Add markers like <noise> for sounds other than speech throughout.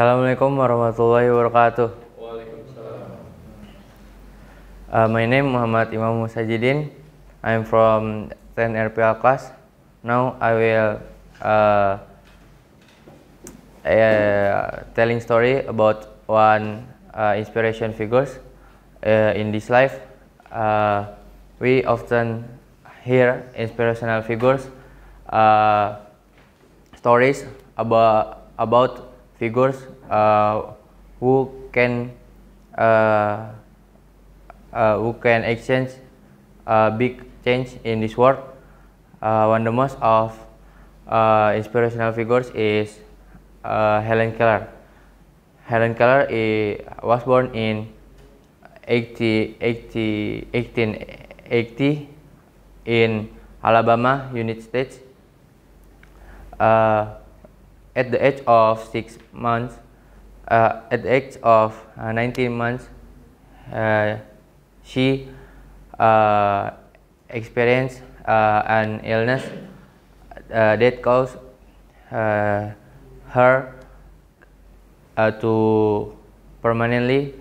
Assalamualaikum warahmatullahi wabarakatuh. Uh, my name Muhammad Imam Musajidin. I'm from 10 RPL class. Now I will uh, uh, telling story about one uh, inspiration figures uh, in this life. Uh, we often hear inspirational figures stories about about figures uh, who can uh, uh, who can exchange a uh, big change in this world. Uh, one of the most of uh, inspirational figures is Helen Keller. Helen Keller eh, was born in 80, 80, 1880 in Alabama, United States. Uh, at the age of 6 months, uh, at the age of uh, 19 months, uh, she uh, experienced an illness that caused her to permanently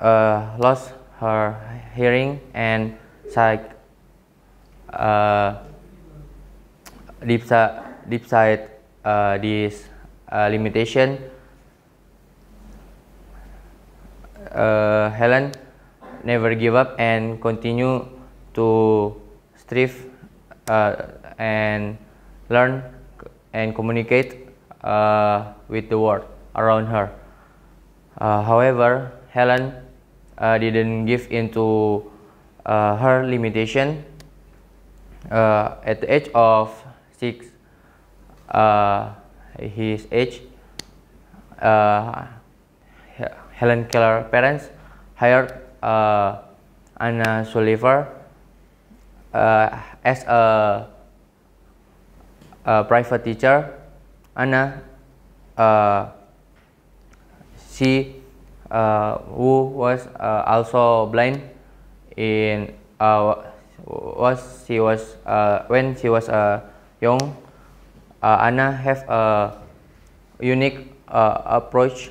uh, lost her hearing and sight, uh, deep, deep sight uh, this uh, limitation uh, Helen never give up and continue to strive uh, and learn and communicate uh, with the world around her uh, however Helen didn't give in to her limitation at the age of six uh, his age, uh, Helen Keller parents hired uh, Anna Sullivan uh, as a, a, private teacher. Anna, uh, she uh, who was uh, also blind in was she was when she was young uh, Anna have a unique uh, approach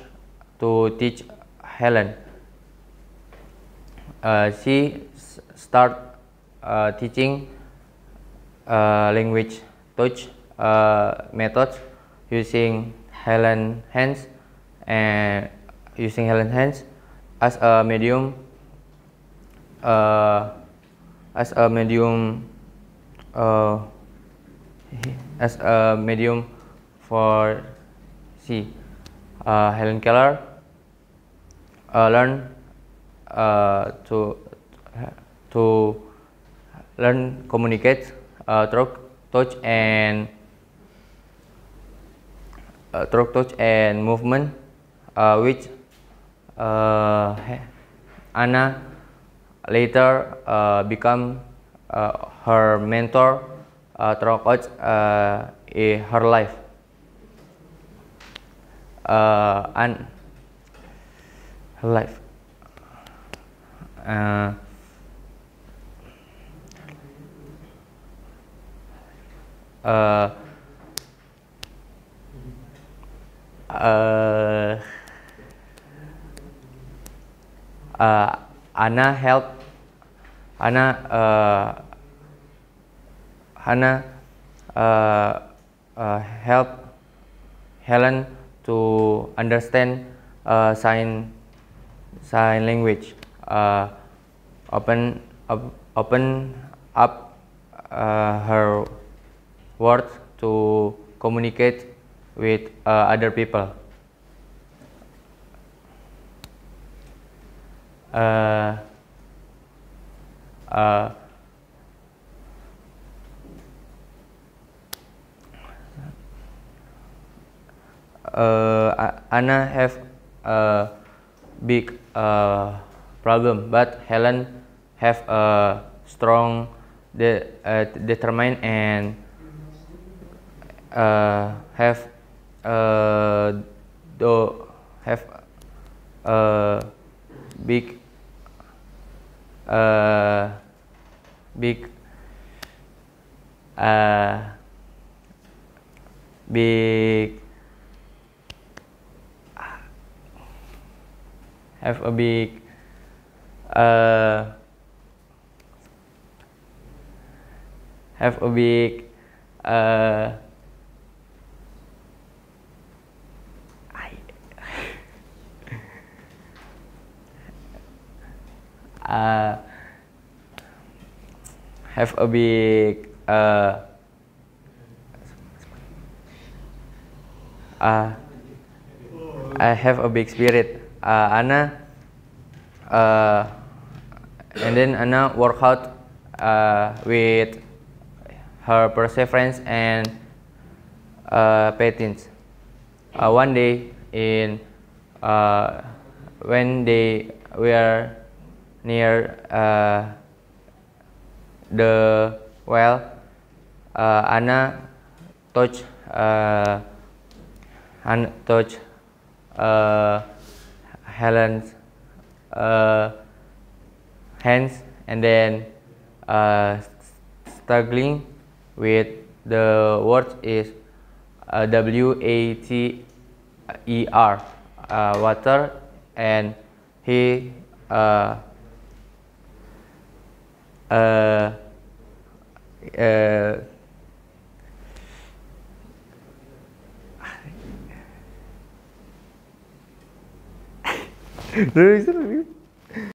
to teach Helen. Uh, she start uh, teaching uh, language touch uh, methods using Helen hands and using Helen hands as a medium uh, as a medium uh, as a medium for C. Uh, Helen Keller uh, learned uh, to to learn communicate uh, talk, touch and uh, talk, touch and movement, uh, which uh, Anna later uh, become uh, her mentor uh, throughout uh, her life. Uh, and her life. Uh, uh, uh, uh, Anna help Anna uh, Hannah uh, uh, helped Helen to understand uh, sign sign language. Uh, open op, open up uh, her words to communicate with uh, other people. uh, uh uh, Anna have a big uh, problem, but Helen have a strong de uh, determine and uh, have uh, do have a big uh, big uh, big have a big uh, have a big uh, <laughs> uh, have a big uh, uh, I have a big spirit uh, uh, and then Anna worked out uh, with her perseverance and uh, patience. Uh, one day in uh, when they were near uh, the well, uh, Anna touched uh, touch. touched uh, Helen's uh, hands and then uh, struggling with the word is uh, W A T E R uh, water and he uh, uh, uh ¿No lo